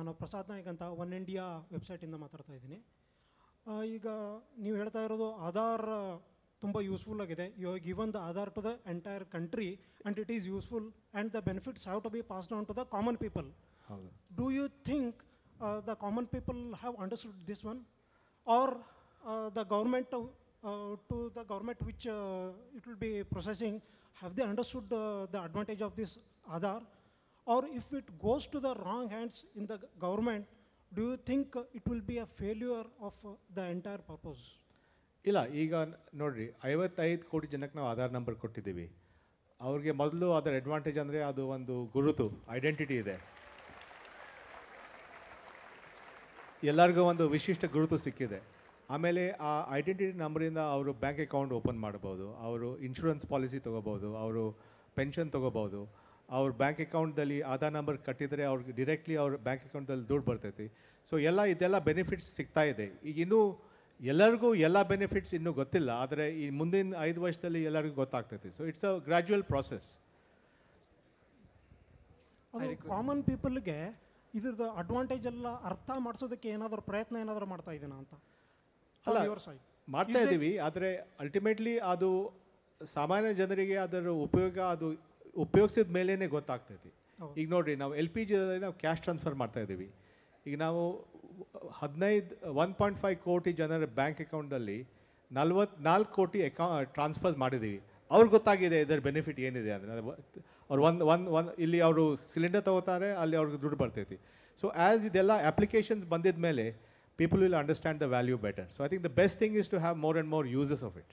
ನಾನು ಪ್ರಸಾದ್ ನಾಯ್ಕ್ ಅಂತ one India ವೆಬ್ಸೈಟಿಂದ ಮಾತಾಡ್ತಾ ಇದ್ದೀನಿ ಈಗ ನೀವು ಹೇಳ್ತಾ ಇರೋದು ಆಧಾರ್ ತುಂಬ ಯೂಸ್ಫುಲ್ ಆಗಿದೆ you have given the Aadhaar to the entire country and it is useful and the benefits have to be pass down to the common people do you think the common people have understood this one or the government to the government which it will be processing have they understood the advantage of this Aadhaar or if it goes to the wrong hands in the government, do you think it will be a failure of uh, the entire purpose? ಇಲ್ಲ ಈಗ ನೋಡಿರಿ ಐವತ್ತೈದು ಕೋಟಿ ಜನಕ್ಕೆ ನಾವು Aadhaar number ಕೊಟ್ಟಿದ್ದೀವಿ ಅವ್ರಿಗೆ ಮೊದಲು ಅದರ ಅಡ್ವಾಂಟೇಜ್ ಅಂದರೆ ಅದು ಒಂದು ಗುರುತು ಐಡೆಂಟಿಟಿ ಇದೆ ಎಲ್ಲರಿಗೂ ಒಂದು ವಿಶಿಷ್ಟ ಗುರುತು ಸಿಕ್ಕಿದೆ ಆಮೇಲೆ ಆ ಐಡೆಂಟಿಟಿ ನಂಬರಿಂದ ಅವರು ಬ್ಯಾಂಕ್ ಅಕೌಂಟ್ ಓಪನ್ ಮಾಡ್ಬೋದು ಅವರು ಇನ್ಶೂರೆನ್ಸ್ ಪಾಲಿಸಿ ತೊಗೋಬೋದು ಅವರು ಪೆನ್ಷನ್ ತೊಗೋಬೋದು ಅವ್ರ ಬ್ಯಾಂಕ್ ಅಕೌಂಟ್ದಲ್ಲಿ ಆಧಾರ್ ನಂಬರ್ ಕಟ್ಟಿದರೆ ಅವ್ರಿಗೆ ಡಿರೆಕ್ಟ್ಲಿ ಅವ್ರ ಬ್ಯಾಂಕ್ ಅಕೌಂಟಲ್ಲಿ ದುಡ್ಡು ಬರ್ತೈತಿ ಸೊ ಎಲ್ಲ ಇದೆಲ್ಲ ಬೆನಿಫಿಟ್ಸ್ ಸಿಗ್ತಾ ಇದೆ ಈಗ ಇನ್ನೂ ಎಲ್ಲರಿಗೂ ಎಲ್ಲ ಬೆನಿಫಿಟ್ಸ್ ಇನ್ನೂ ಗೊತ್ತಿಲ್ಲ ಆದರೆ ಈ ಮುಂದಿನ ಐದು ವರ್ಷದಲ್ಲಿ ಎಲ್ಲರಿಗೂ ಗೊತ್ತಾಗ್ತೈತಿ so it's a gradual process common ಪೀಪಲ್ಗೆ ಇದ್ರದ್ದು ಅಡ್ವಾಂಟೇಜ್ ಎಲ್ಲ ಅರ್ಥ ಮಾಡಿಸೋದಕ್ಕೆ ಏನಾದರೂ ಪ್ರಯತ್ನ ಏನಾದರೂ ಮಾಡ್ತಾ ಇದ್ದೀನ ಅಂತ ಅಲ್ಲ ಮಾಡ್ತಾ ಇದ್ದೀವಿ ಆದರೆ ಅಲ್ಟಿಮೇಟ್ಲಿ ಅದು ಸಾಮಾನ್ಯ ಜನರಿಗೆ ಅದರ ಉಪಯೋಗ ಅದು ಉಪಯೋಗಿಸಿದ ಮೇಲೇ ಗೊತ್ತಾಗ್ತೈತಿ ಈಗ ನೋಡಿರಿ ನಾವು ಎಲ್ ಪಿ ಜಿದಲ್ಲಿ ನಾವು ಕ್ಯಾಶ್ ಟ್ರಾನ್ಸ್ಫರ್ ಮಾಡ್ತಾ ಇದ್ದೀವಿ ಈಗ ನಾವು ಹದಿನೈದು ಒನ್ ಪಾಯಿಂಟ್ ಫೈವ್ ಕೋಟಿ ಜನರ ಬ್ಯಾಂಕ್ ಅಕೌಂಟಲ್ಲಿ ನಲ್ವತ್ತು ನಾಲ್ಕು ಕೋಟಿ ಅಕೌ ಟ್ರಾನ್ಸ್ಫರ್ ಮಾಡಿದ್ದೀವಿ ಅವ್ರಿಗೆ ಗೊತ್ತಾಗಿದೆ ಇದರ ಬೆನಿಫಿಟ್ ಏನಿದೆ ಅಂದರೆ ಅವ್ರು ಒಂದು ಒಂದು ಒಂದು ಇಲ್ಲಿ ಅವರು ಸಿಲಿಂಡರ್ ತೊಗೋತಾರೆ ಅಲ್ಲಿ ಅವ್ರಿಗೆ ದುಡ್ಡು ಬರ್ತೈತಿ ಸೊ ಆ್ಯಸ್ ಇದೆಲ್ಲ ಅಪ್ಲಿಕೇಶನ್ಸ್ ಬಂದಿದ ಮೇಲೆ people will understand the value better so I think the best thing is to have more and more uses of it